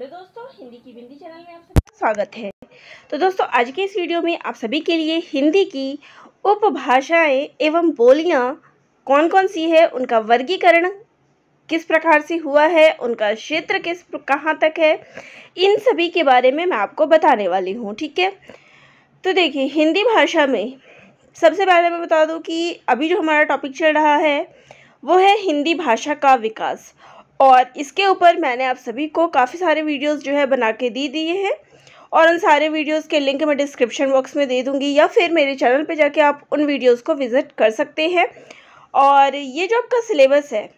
hello दोस्तों हिंदी की बिंदी channel में आप सबका स्वागत है तो दोस्तों आज के इस वीडियो में आप सभी के लिए हिंदी की उपभाषाएं एवं बोलियां कौन कौन सी है उनका वर्गीकरण किस प्रकार से हुआ है उनका क्षेत्र किस कहाँ तक है इन सभी के बारे में मैं आपको बताने वाली हूँ ठीक है तो देखिए हिंदी भाषा में सबसे पहले मैं बता दूँ कि अभी जो हमारा टॉपिक चल रहा है वो है हिंदी भाषा का विकास और इसके ऊपर मैंने आप सभी को काफ़ी सारे वीडियोस जो है बना के दे दिए हैं और उन सारे वीडियोस के लिंक मैं डिस्क्रिप्शन बॉक्स में दे दूँगी या फिर मेरे चैनल पे जाके आप उन वीडियोस को विज़िट कर सकते हैं और ये जो आपका सिलेबस है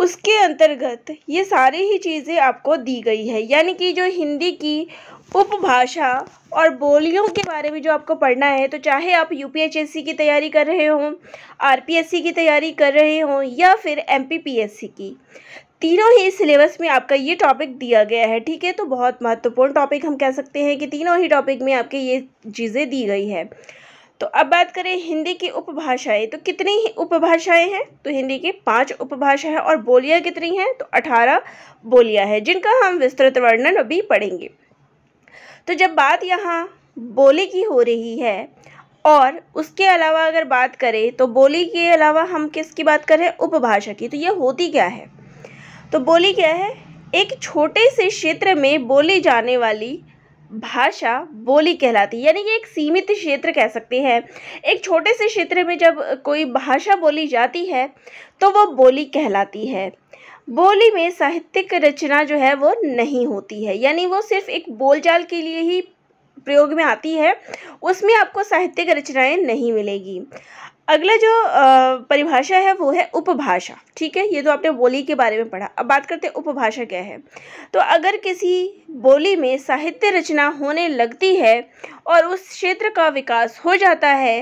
उसके अंतर्गत ये सारी ही चीज़ें आपको दी गई है यानी कि जो हिंदी की उपभाषा और बोलियों के बारे में जो आपको पढ़ना है तो चाहे आप यू की तैयारी कर रहे हों आर की तैयारी कर रहे हों या फिर एम की तीनों ही सिलेबस में आपका ये टॉपिक दिया गया है ठीक है तो बहुत महत्वपूर्ण टॉपिक हम कह सकते हैं कि तीनों ही टॉपिक में आपके ये चीज़ें दी गई है तो अब बात करें हिंदी की उपभाषाएं तो कितनी उपभाषाएं हैं तो हिंदी की पांच उपभाषा है और बोलियां कितनी हैं तो अठारह बोलियां हैं जिनका हम विस्तृत वर्णन अभी पढ़ेंगे तो जब बात यहाँ बोली की हो रही है और उसके अलावा अगर बात करें तो बोली के अलावा हम किसकी बात करें उपभाषा की तो ये होती क्या है तो बोली क्या है एक छोटे से क्षेत्र में बोली जाने वाली भाषा बोली कहलाती है यानी कि एक सीमित क्षेत्र कह सकते हैं एक छोटे से क्षेत्र में जब कोई भाषा बोली जाती है तो वो बोली कहलाती है बोली में साहित्यिक रचना जो है वो नहीं होती है यानी वो सिर्फ एक बोलचाल के लिए ही प्रयोग में आती है उसमें आपको साहित्यिक रचनाएं नहीं मिलेगी अगला जो परिभाषा है वो है उपभाषा ठीक है ये तो आपने बोली के बारे में पढ़ा अब बात करते हैं उपभाषा क्या है तो अगर किसी बोली में साहित्य रचना होने लगती है और उस क्षेत्र का विकास हो जाता है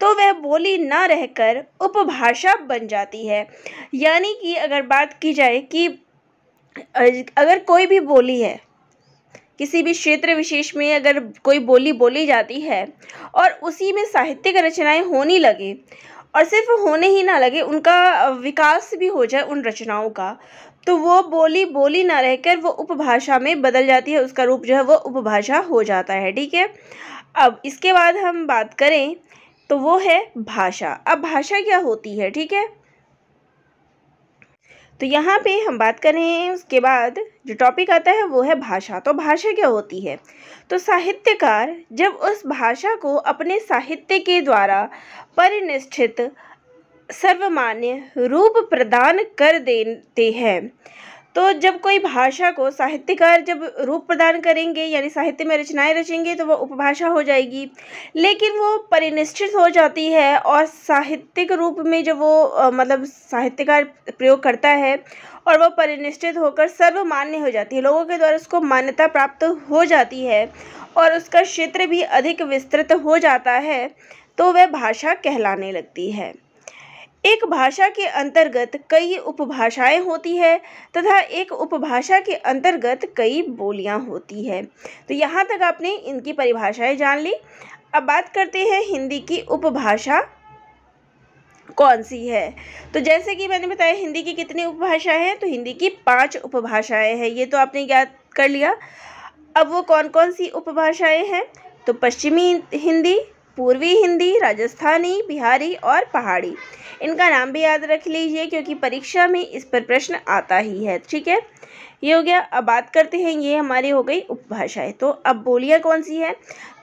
तो वह बोली ना रहकर उपभाषा बन जाती है यानी कि अगर बात की जाए कि अगर कोई भी बोली है किसी भी क्षेत्र विशेष में अगर कोई बोली बोली जाती है और उसी में साहित्यिक रचनाएं होने लगे और सिर्फ होने ही ना लगे उनका विकास भी हो जाए उन रचनाओं का तो वो बोली बोली ना रहकर वो उपभाषा में बदल जाती है उसका रूप जो है वो उपभाषा हो जाता है ठीक है अब इसके बाद हम बात करें तो वो है भाषा अब भाषा क्या होती है ठीक है तो यहाँ पे हम बात कर रहे हैं उसके बाद जो टॉपिक आता है वो है भाषा तो भाषा क्या होती है तो साहित्यकार जब उस भाषा को अपने साहित्य के द्वारा परिनिष्ठित सर्वमान्य रूप प्रदान कर देते हैं तो जब कोई भाषा को साहित्यकार जब रूप प्रदान करेंगे यानी साहित्य में रचनाएं रचेंगे तो वह उपभाषा हो जाएगी लेकिन वो परिनिश्चित हो जाती है और साहित्यिक रूप में जब वो आ, मतलब साहित्यकार प्रयोग करता है और वह परिनिश्चित होकर सर्वमान्य हो जाती है लोगों के द्वारा उसको मान्यता प्राप्त हो जाती है और उसका क्षेत्र भी अधिक विस्तृत हो जाता है तो वह भाषा कहलाने लगती है एक भाषा के अंतर्गत कई उपभाषाएं होती है तथा एक उपभाषा के अंतर्गत कई बोलियां होती है तो यहाँ तक आपने इनकी परिभाषाएं जान ली अब बात करते हैं हिंदी की उपभाषा कौन सी है तो जैसे कि मैंने बताया हिंदी की कितनी उपभाषाएं हैं तो हिंदी की पांच उपभाषाएं हैं ये तो आपने याद कर लिया अब वो कौन कौन सी उपभाषाएँ हैं तो पश्चिमी हिंदी पूर्वी हिंदी राजस्थानी बिहारी और पहाड़ी इनका नाम भी याद रख लीजिए क्योंकि परीक्षा में इस पर प्रश्न आता ही है ठीक है ये हो गया अब बात करते हैं ये हमारी हो गई उपभाषाएं तो अब बोलियाँ कौन सी हैं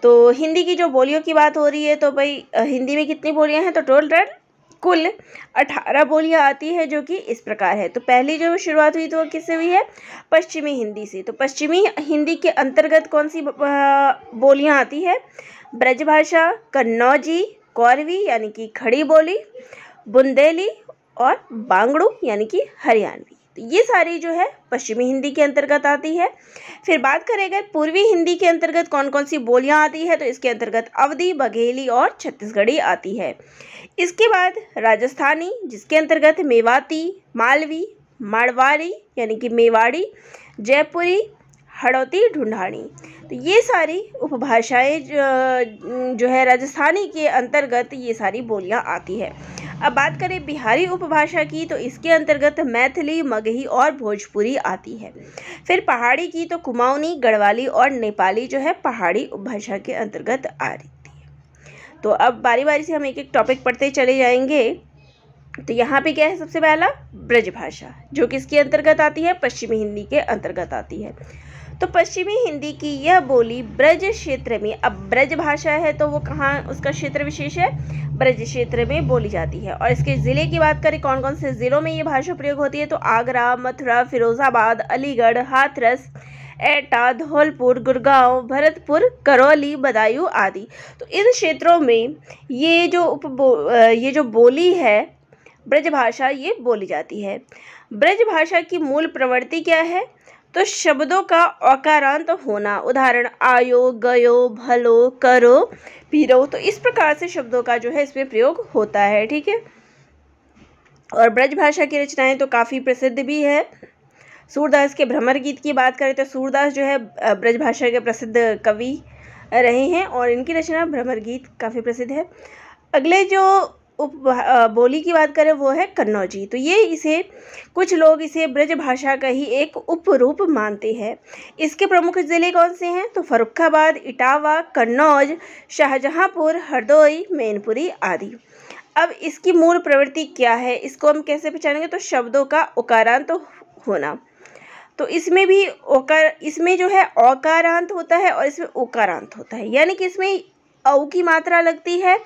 तो हिंदी की जो बोलियों की बात हो रही है तो भाई हिंदी में कितनी बोलियाँ हैं तो टोल टोटल कुल अठारह बोलियाँ आती है जो कि इस प्रकार है तो पहली जो शुरुआत हुई तो वो किससे हुई है पश्चिमी हिंदी से तो पश्चिमी हिंदी के अंतर्गत कौन सी बोलियाँ आती है ब्रजभाषा कन्नौजी कौरवी यानी कि खड़ी बोली बुंदेली और बांगड़ू यानी कि हरियाणवी तो ये सारी जो है पश्चिमी हिंदी के अंतर्गत आती है फिर बात करें अगर पूर्वी हिंदी के अंतर्गत कौन कौन सी बोलियां आती है तो इसके अंतर्गत अवधि बघेली और छत्तीसगढ़ी आती है इसके बाद राजस्थानी जिसके अंतर्गत मेवाती मालवी मारवाड़ी यानी कि मेवाड़ी जयपुरी हड़ौती ढूंढाणी तो ये सारी उपभाषाएं जो, जो है राजस्थानी के अंतर्गत ये सारी बोलियां आती है अब बात करें बिहारी उपभाषा की तो इसके अंतर्गत मैथिली मगही और भोजपुरी आती है फिर पहाड़ी की तो कुमाऊनी गढ़वाली और नेपाली जो है पहाड़ी उपभाषा के अंतर्गत आ रही है तो अब बारी बारी से हम एक एक टॉपिक पढ़ते चले जाएंगे तो यहाँ पे क्या है सबसे पहला ब्रजभाषा जो किसके अंतर्गत आती है पश्चिमी हिंदी के अंतर्गत आती है तो पश्चिमी हिंदी की यह बोली ब्रज क्षेत्र में अब ब्रज भाषा है तो वो कहाँ उसका क्षेत्र विशेष है ब्रज क्षेत्र में बोली जाती है और इसके ज़िले की बात करें कौन कौन से ज़िलों में ये भाषा प्रयोग होती है तो आगरा मथुरा फिरोजाबाद अलीगढ़ हाथरस एटा धौलपुर गुड़गांव भरतपुर करौली बदायूं आदि तो इन क्षेत्रों में ये जो उप ये जो बोली है ब्रज भाषा ये बोली जाती है ब्रज भाषा की मूल प्रवृत्ति क्या है तो शब्दों का अकारांत होना उदाहरण आयो गयो भलो करो पीरो तो इस प्रकार से शब्दों का जो है इसमें प्रयोग होता है ठीक है और ब्रजभाषा की रचनाएं तो काफ़ी प्रसिद्ध भी है सूरदास के भ्रमर गीत की बात करें तो सूरदास जो है ब्रजभाषा के प्रसिद्ध कवि रहे हैं और इनकी रचना भ्रमर गीत काफ़ी प्रसिद्ध है अगले जो उप बोली की बात करें वो है कन्नौजी तो ये इसे कुछ लोग इसे ब्रज भाषा का ही एक उपरूप मानते हैं इसके प्रमुख ज़िले कौन से हैं तो फरुखाबाद इटावा कन्नौज शाहजहाँपुर हरदोई मैनपुरी आदि अब इसकी मूल प्रवृत्ति क्या है इसको हम कैसे पहचानेंगे तो शब्दों का उकारांत तो होना तो इसमें भी ओकार इसमें जो है औकारांत होता है और इसमें उकारांत होता है यानी कि इसमें औ की मात्रा लगती है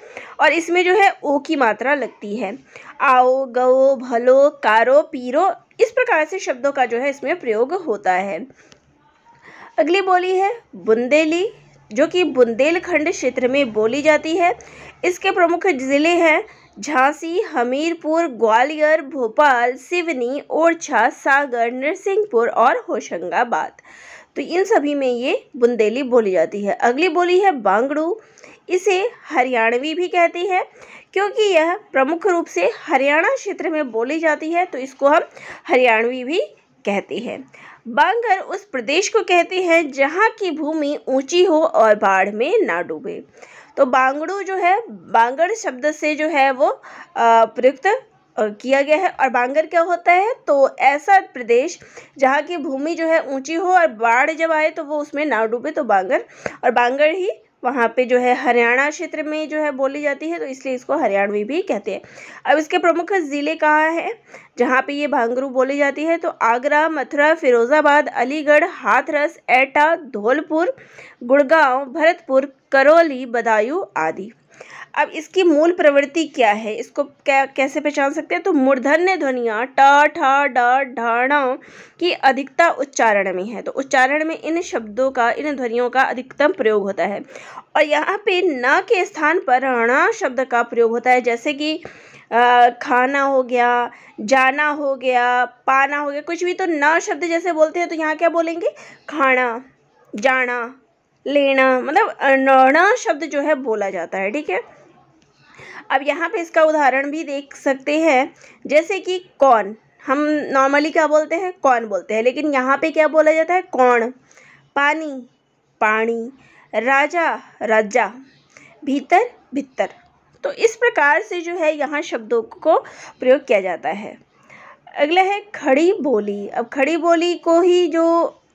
और इसमें जो है ओ की मात्रा लगती है आओ गओ भलो कारो पीरो इस प्रकार से शब्दों का जो है इसमें प्रयोग होता है अगली बोली है बुंदेली जो कि बुंदेलखंड क्षेत्र में बोली जाती है इसके प्रमुख ज़िले हैं झांसी हमीरपुर ग्वालियर भोपाल सिवनी ओरछा सागर नरसिंहपुर और होशंगाबाद तो इन सभी में ये बुंदेली बोली जाती है अगली बोली है बांगड़ू इसे हरियाणवी भी कहती है क्योंकि यह प्रमुख रूप से हरियाणा क्षेत्र में बोली जाती है तो इसको हम हरियाणवी भी कहते हैं बांगर उस प्रदेश को कहते हैं जहाँ की भूमि ऊंची हो और बाढ़ में ना डूबे तो बांगड़ू जो है बांगड़ शब्द से जो है वो प्रयुक्त किया गया है और बांगर क्या होता है तो ऐसा प्रदेश जहाँ की भूमि जो है ऊंची हो और बाढ़ जब आए तो वो उसमें ना डूबे तो बांगर और बांगर ही वहाँ पे जो है हरियाणा क्षेत्र में जो है बोली जाती है तो इसलिए इसको हरियाणवी भी कहते हैं अब इसके प्रमुख ज़िले कहाँ हैं जहाँ पे ये भांगरू बोली जाती है तो आगरा मथुरा फिरोज़ाबाद अलीगढ़ हाथरस एटा धौलपुर गुड़गांव भरतपुर करौली बदायूं आदि अब इसकी मूल प्रवृत्ति क्या है इसको क्या कैसे पहचान सकते हैं तो मूर्धन्य ध्वनियाँ ट ठ ड की अधिकता उच्चारण में है तो उच्चारण में इन शब्दों का इन ध्वनियों का अधिकतम प्रयोग होता है और यहाँ पे न के स्थान पर ण शब्द का प्रयोग होता है जैसे कि आ, खाना हो गया जाना हो गया पाना हो गया कुछ भी तो न शब्द जैसे बोलते हैं तो यहाँ क्या बोलेंगे खाना जाना लेना मतलब न शब्द जो है बोला जाता है ठीक है अब यहाँ पे इसका उदाहरण भी देख सकते हैं जैसे कि कौन हम नॉर्मली क्या बोलते हैं कौन बोलते हैं लेकिन यहाँ पे क्या बोला जाता है कौन पानी पानी राजा राजा भीतर भीतर तो इस प्रकार से जो है यहाँ शब्दों को प्रयोग किया जाता है अगला है खड़ी बोली अब खड़ी बोली को ही जो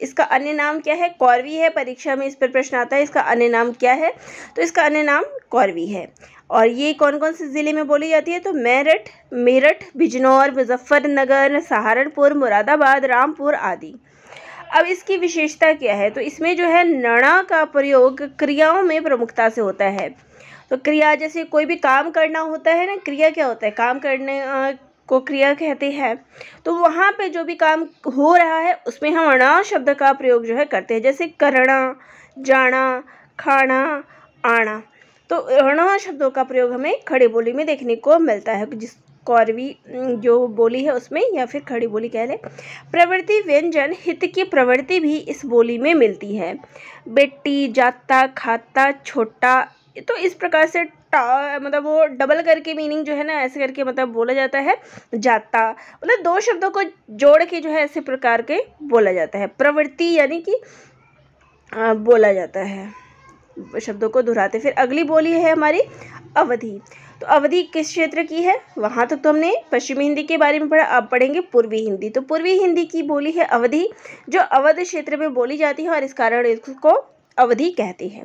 इसका अन्य नाम क्या है कौरवी है परीक्षा में इस पर प्रश्न आता है इसका अन्य नाम क्या है तो इसका अन्य नाम कौरवी है और ये कौन कौन से ज़िले में बोली जाती है तो मेरठ मेरठ बिजनौर मुजफ्फरनगर सहारनपुर मुरादाबाद रामपुर आदि अब इसकी विशेषता क्या है तो इसमें जो है नणा का प्रयोग क्रियाओं में प्रमुखता से होता है तो क्रिया जैसे कोई भी काम करना होता है ना क्रिया क्या होता है काम करने को क्रिया कहते हैं तो वहाँ पे जो भी काम हो रहा है उसमें हम अणा शब्द का प्रयोग जो है करते हैं जैसे करणा जाना खाना आना तो णा शब्दों का प्रयोग हमें खड़ी बोली में देखने को मिलता है जिस कौरवी जो बोली है उसमें या फिर खड़ी बोली कह लें प्रवृत्ति व्यंजन हित की प्रवृत्ति भी इस बोली में मिलती है बेटी जाता खाता छोटा तो इस प्रकार से टा मतलब वो डबल करके मीनिंग जो है ना ऐसे करके मतलब बोला जाता है जाता मतलब दो शब्दों को जोड़ के जो है ऐसे प्रकार के बोला जाता है प्रवृत्ति यानी कि बोला जाता है शब्दों को दोहराते फिर अगली बोली है हमारी अवधि तो अवधि किस क्षेत्र की है वहाँ तक तो हमने पश्चिमी हिंदी के बारे में पढ़ा अब पढ़ेंगे पूर्वी हिंदी तो पूर्वी हिंदी की बोली है अवधि जो अवध क्षेत्र में बोली जाती है और इस कारण इसको अवधि कहती है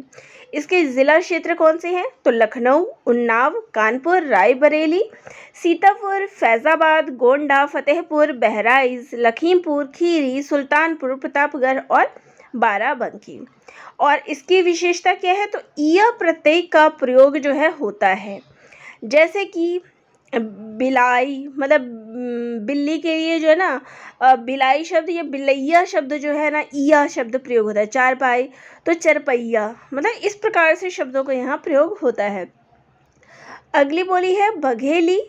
इसके ज़िला क्षेत्र कौन से हैं तो लखनऊ उन्नाव कानपुर रायबरेली सीतापुर फैज़ाबाद गोंडा फतेहपुर बहराइच लखीमपुर खीरी सुल्तानपुर प्रतापगढ़ और बाराबंकी और इसकी विशेषता क्या है तो ईय प्रत्यय का प्रयोग जो है होता है जैसे कि बिलाई मतलब बिल्ली के लिए जो है ना बिलाई शब्द या बिलैया शब्द जो है ना ईया शब्द प्रयोग होता है चार पाई तो चरपैया मतलब इस प्रकार से शब्दों का यहाँ प्रयोग होता है अगली बोली है बघेली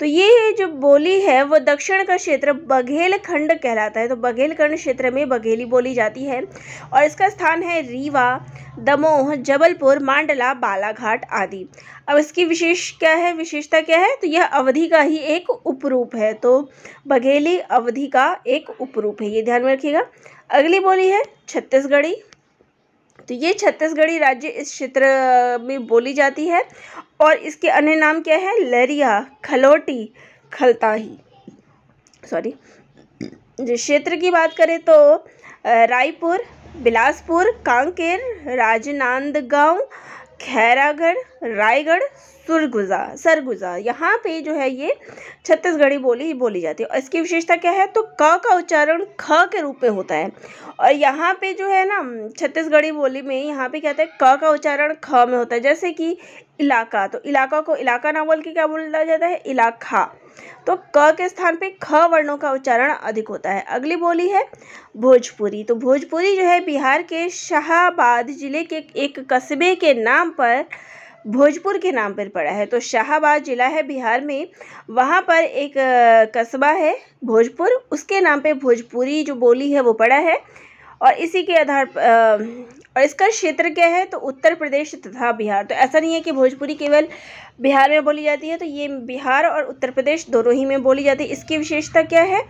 तो ये जो बोली है वो दक्षिण का क्षेत्र बघेल खंड कहलाता है तो बघेलखंड क्षेत्र में बघेली बोली जाती है और इसका स्थान है रीवा दमोह जबलपुर मांडला बालाघाट आदि अब इसकी विशेष क्या है विशेषता क्या है तो यह अवधि का ही एक उपरूप है तो बघेली अवधि का एक उपरूप है ये ध्यान में रखिएगा अगली बोली है छत्तीसगढ़ी तो ये छत्तीसगढ़ी राज्य इस क्षेत्र में बोली जाती है और इसके अन्य नाम क्या है लहरिया खलोटी खलताही सॉरी क्षेत्र की बात करें तो रायपुर बिलासपुर कांकेर राजनांदगांव खैरागढ़ रायगढ़ सुरगुजा सरगुजा यहाँ पे जो है ये छत्तीसगढ़ी बोली बोली जाती है और इसकी विशेषता क्या है तो क का उच्चारण ख के रूप में होता है और यहाँ पे जो है ना छत्तीसगढ़ी बोली में यहाँ पे क्या होता है क का उच्चारण ख में होता है जैसे कि इलाका तो इलाका को इलाका ना बोल के क्या बोला जाता है इलाका तो क के स्थान पे ख वर्णों का उच्चारण अधिक होता है अगली बोली है भोजपुरी तो भोजपुरी जो है बिहार के शाहबाद जिले के एक कस्बे के नाम पर भोजपुर के नाम पर पड़ा है तो शाहबाद ज़िला है बिहार में वहाँ पर एक कस्बा है भोजपुर उसके नाम पे भोजपुरी जो बोली है वो पड़ा है और इसी के आधार और इसका क्षेत्र क्या है तो उत्तर प्रदेश तथा बिहार तो ऐसा नहीं है कि भोजपुरी केवल बिहार में बोली जाती है तो ये बिहार और उत्तर प्रदेश दोनों ही में बोली जाती है इसकी विशेषता क्या है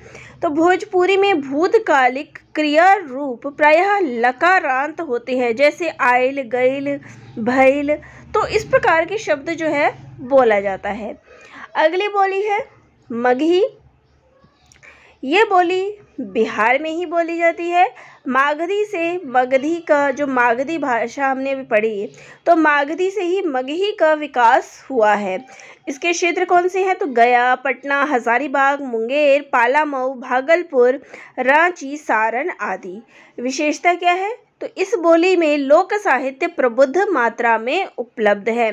तो भोजपुरी में भूतकालिक क्रिया रूप प्रायः लकारांत होते हैं जैसे आयल गैल भैल तो इस प्रकार के शब्द जो है बोला जाता है अगली बोली है मगही ये बोली बिहार में ही बोली जाती है मागधी से मगधी का जो मागधी भाषा हमने अभी पढ़ी तो मागधी से ही मगही का विकास हुआ है इसके क्षेत्र कौन से हैं तो गया पटना हज़ारीबाग मुंगेर पालामऊ भागलपुर रांची सारण आदि विशेषता क्या है तो इस बोली में लोक साहित्य प्रबुद्ध मात्रा में उपलब्ध है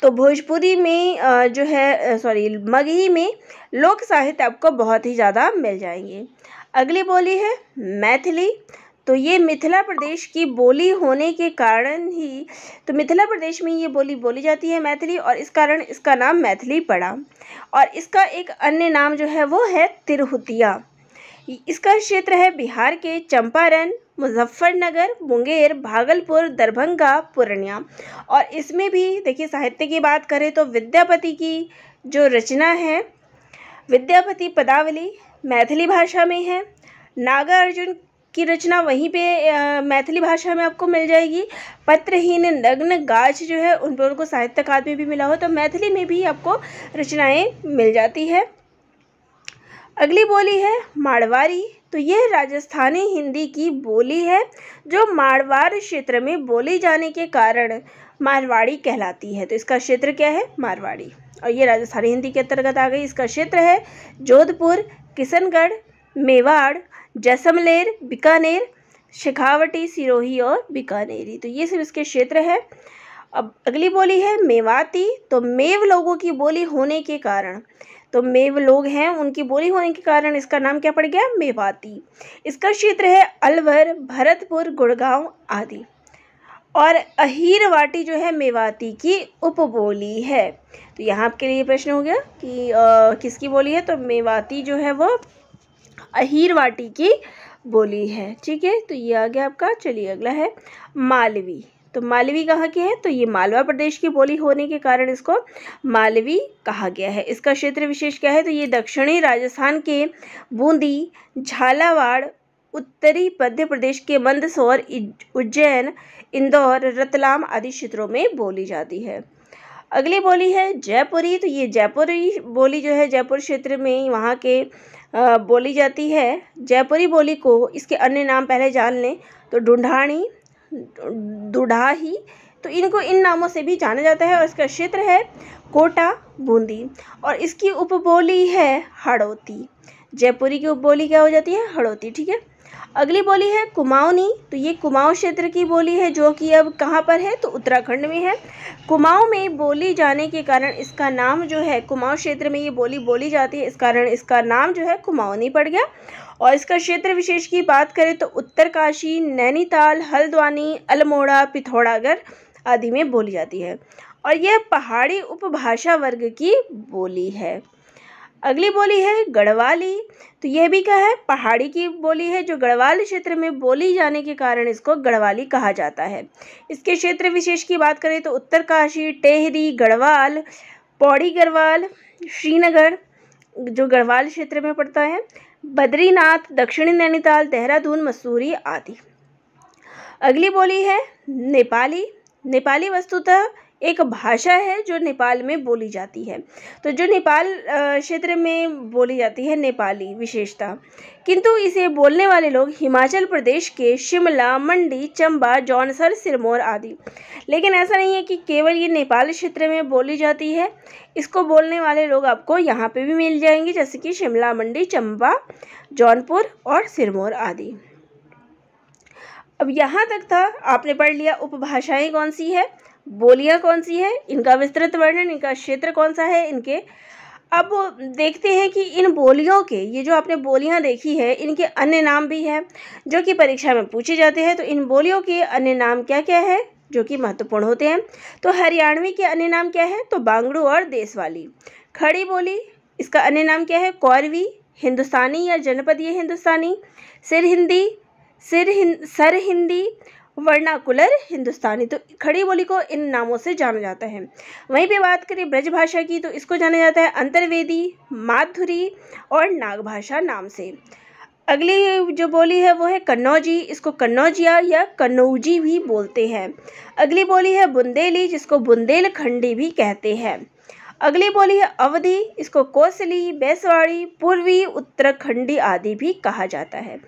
तो भोजपुरी में जो है सॉरी मगही में लोक साहित्य आपको बहुत ही ज़्यादा मिल जाएंगे अगली बोली है मैथिली तो ये मिथिला प्रदेश की बोली होने के कारण ही तो मिथिला प्रदेश में ये बोली बोली जाती है मैथिली और इस कारण इसका नाम मैथिली पड़ा और इसका एक अन्य नाम जो है वो है तिरहुतिया इसका क्षेत्र है बिहार के चंपारण मुजफ्फरनगर मुंगेर भागलपुर दरभंगा पूर्णिया और इसमें भी देखिए साहित्य की बात करें तो विद्यापति की जो रचना है विद्यापति पदावली मैथिली भाषा में है नागार्जुन की रचना वहीं पे मैथिली भाषा में आपको मिल जाएगी पत्रहीन नग्न गाछ जो है उन पर उनको साहित्य अकादमी भी मिला हो तो मैथिली में भी आपको रचनाएं मिल जाती है अगली बोली है माड़वारी तो यह राजस्थानी हिंदी की बोली है जो मारवाड़ क्षेत्र में बोली जाने के कारण मारवाड़ी कहलाती है तो इसका क्षेत्र क्या है मारवाड़ी और ये राजस्थानी हिंदी के अंतर्गत आ गई इसका क्षेत्र है जोधपुर किशनगढ़ मेवाड़ जैसमलेर बीकानेर शेखावटी सिरोही और बीकानेरी तो ये सब इसके क्षेत्र है अब अगली बोली है मेवाती तो मेव लोगों की बोली होने के कारण तो मेव लोग हैं उनकी बोली होने के कारण इसका नाम क्या पड़ गया मेवाती इसका क्षेत्र है अलवर भरतपुर गुड़गांव आदि और अहिरवाटी जो है मेवाती की उपबोली है तो यहाँ आपके लिए प्रश्न हो गया कि आ, किसकी बोली है तो मेवाती जो है वो अहीरवाटी की बोली है ठीक है तो ये आ गया आपका चलिए अगला है मालवी तो मालवी कहाँ की है तो ये मालवा प्रदेश की बोली होने के कारण इसको मालवी कहा गया है इसका क्षेत्र विशेष क्या है तो ये दक्षिणी राजस्थान के बूंदी झालावाड़ उत्तरी मध्य प्रदेश के मंदसौर उज्जैन इंदौर रतलाम आदि क्षेत्रों में बोली जाती है अगली बोली है जयपुरी तो ये जयपुरी बोली जो है जयपुर क्षेत्र में वहाँ के बोली जाती है जयपुरी बोली को इसके अन्य नाम पहले जान लें तो ढूंढाणी दुढ़ाही तो इनको इन नामों से भी जाना जाता है और इसका क्षेत्र है कोटा बूंदी और इसकी उपबोली है हड़ौती जयपुरी की उपबोली क्या हो जाती है हड़ौती ठीक है अगली बोली है कुमाऊनी तो ये कुमाऊं क्षेत्र की बोली है जो कि अब कहाँ पर है तो उत्तराखंड में है कुमाऊं में बोली जाने के कारण इसका नाम जो है कुमाऊं क्षेत्र में ये बोली बोली जाती है इस कारण इसका नाम जो है कुमाऊनी पड़ गया और इसका क्षेत्र विशेष की बात करें तो उत्तरकाशी नैनीताल हल्द्वानी अल्मोड़ा पिथौरागढ़ आदि में बोली जाती है और यह पहाड़ी उपभाषा वर्ग की बोली है अगली बोली है गढ़वाली तो यह भी क्या है पहाड़ी की बोली है जो गढ़वाल क्षेत्र में बोली जाने के कारण इसको गढ़वाली कहा जाता है इसके क्षेत्र विशेष की बात करें तो उत्तरकाशी टेहरी गढ़वाल पौड़ी गढ़वाल श्रीनगर जो गढ़वाल क्षेत्र में पड़ता है बद्रीनाथ दक्षिणी नैनीताल देहरादून मसूरी आदि अगली बोली है नेपाली नेपाली वस्तुतः एक भाषा है जो नेपाल में बोली जाती है तो जो नेपाल क्षेत्र में बोली जाती है नेपाली विशेषता किंतु इसे बोलने वाले लोग हिमाचल प्रदेश के शिमला मंडी चंबा जौनसर सिरमौर आदि लेकिन ऐसा नहीं है कि केवल ये नेपाल क्षेत्र में बोली जाती है इसको बोलने वाले लोग आपको यहाँ पे भी मिल जाएंगे जैसे कि शिमला मंडी चंबा जौनपुर और सिरमौर आदि अब यहाँ तक था आपने पढ़ लिया उपभाषाएँ कौन सी है बोलियाँ कौन सी है इनका विस्तृत वर्णन इनका क्षेत्र कौन सा है इनके अब देखते हैं कि इन बोलियों के ये जो आपने बोलियाँ देखी है इनके अन्य नाम भी हैं जो कि परीक्षा में पूछे जाते हैं तो इन बोलियों के अन्य नाम क्या क्या है जो कि महत्वपूर्ण होते हैं तो हरियाणवी के अन्य नाम क्या है तो बांगड़ू और देसवाली खड़ी बोली इसका अन्य नाम क्या है कौरवी हिंदुस्तानी या जनपदीय हिंदुस्तानी सिर हिंदी सिर हिं सर हिंदी वर्णाकुलर हिंदुस्तानी तो खड़ी बोली को इन नामों से जाना जाता है वहीं पे बात करें ब्रज भाषा की तो इसको जाना जाता है अंतर्वेदी माधुरी और नागभाषा नाम से अगली जो बोली है वो है कन्नौजी इसको कन्नौजिया या कन्नौजी भी बोलते हैं अगली बोली है बुंदेली जिसको बुंदेलखंडी भी कहते हैं अगली बोली है अवधि इसको कोसली बैसवाड़ी पूर्वी उत्तराखंडी आदि भी कहा जाता है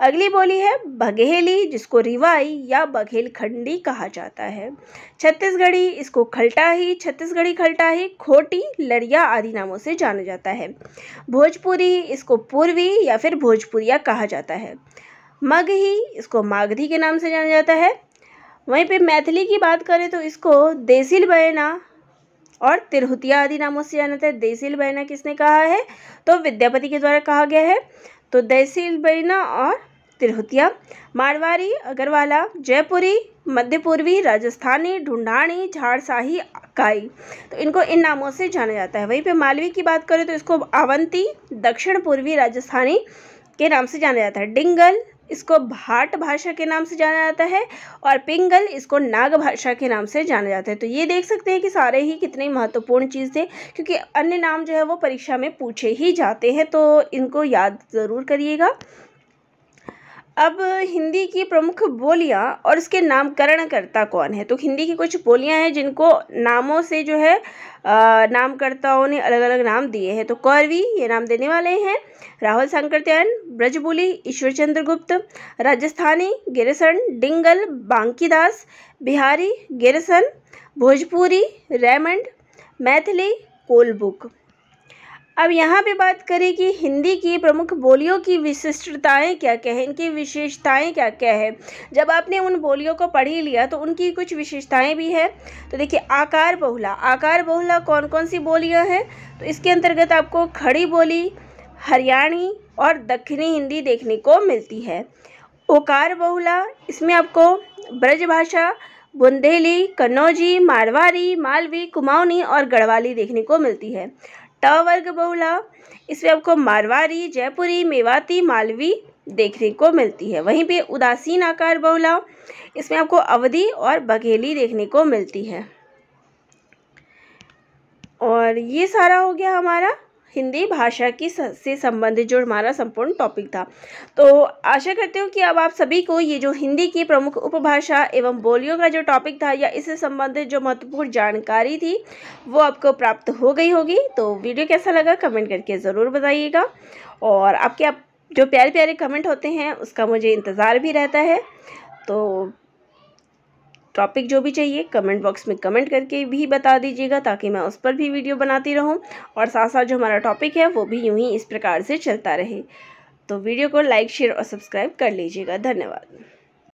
अगली बोली है बघेली जिसको रिवाई या बघेल खंडी कहा जाता है छत्तीसगढ़ी इसको खल्टाही छत्तीसगढ़ी खल्टाही खोटी लड़िया आदि नामों से जाना जाता है भोजपुरी इसको पूर्वी या फिर भोजपुरिया कहा जाता है मगही इसको मागधी के नाम से जाना जाता है वहीं पे मैथिली की बात करें तो इसको देसिल बयना और तिरहुतिया आदि नामों से जाना जाता है देसिल बैना किसने कहा है तो विद्यापति के द्वारा कहा गया है तो देसिल बैना और तिरहुतिया मारवाड़ी अगरवाला जयपुरी मध्य पूर्वी राजस्थानी ढूंढाणी झाड़साही काई तो इनको इन नामों से जाना जाता है वहीं पे मालवी की बात करें तो इसको अवंती दक्षिण पूर्वी राजस्थानी के नाम से जाना जाता है डिंगल इसको भाट भाषा के नाम से जाना जाता है और पिंगल इसको नाग भाषा के नाम से जाना जाता है तो ये देख सकते हैं कि सारे ही कितने महत्वपूर्ण चीज़ थे क्योंकि अन्य नाम जो है वो परीक्षा में पूछे ही जाते हैं तो इनको याद ज़रूर करिएगा अब हिंदी की प्रमुख बोलियाँ और इसके नामकरणकर्ता कौन है तो हिंदी की कुछ बोलियाँ हैं जिनको नामों से जो है नामकर्ताओं ने अलग अलग नाम दिए हैं तो कौरवी ये नाम देने वाले हैं Rahul सांकरत्यान Brajboli Ishwar Gupta Rajasthani Grierson Dingal Bankidas Bihari Grierson Bhojpuri Raymond Maithili Colebrooke अब यहाँ पे बात करें कि हिंदी की प्रमुख बोलियों की विशिष्टताएं क्या क्या है इनकी विशेषताएं क्या क्या है जब आपने उन बोलियों को पढ़ ही लिया तो उनकी कुछ विशेषताएं भी है तो देखिए आकार बहुला आकार बहुला कौन कौन सी बोलियाँ हैं तो इसके अंतर्गत आपको खड़ी बोली हरियाणी और दक्षिणी हिंदी देखने को मिलती है ओकार बहुला इसमें आपको ब्रजभाषा बुंदेली कन्नौजी मारवाड़ी मालवी कुमाऊनी और गढ़वाली देखने को मिलती है ट वर्ग बहुला इसमें आपको मारवाड़ी जयपुरी मेवाती मालवी देखने को मिलती है वहीं पे उदासीन आकार बहुला इसमें आपको अवधि और बघेली देखने को मिलती है और ये सारा हो गया हमारा हिंदी भाषा की से संबंधित जो हमारा संपूर्ण टॉपिक था तो आशा करती हूँ कि अब आप सभी को ये जो हिंदी की प्रमुख उपभाषा एवं बोलियों का जो टॉपिक था या इससे संबंधित जो महत्वपूर्ण जानकारी थी वो आपको प्राप्त हो गई होगी तो वीडियो कैसा लगा कमेंट करके ज़रूर बताइएगा और आपके आप जो प्यारे प्यारे कमेंट होते हैं उसका मुझे इंतज़ार भी रहता है तो टॉपिक जो भी चाहिए कमेंट बॉक्स में कमेंट करके भी बता दीजिएगा ताकि मैं उस पर भी वीडियो बनाती रहूँ और साथ साथ जो हमारा टॉपिक है वो भी यूँ ही इस प्रकार से चलता रहे तो वीडियो को लाइक शेयर और सब्सक्राइब कर लीजिएगा धन्यवाद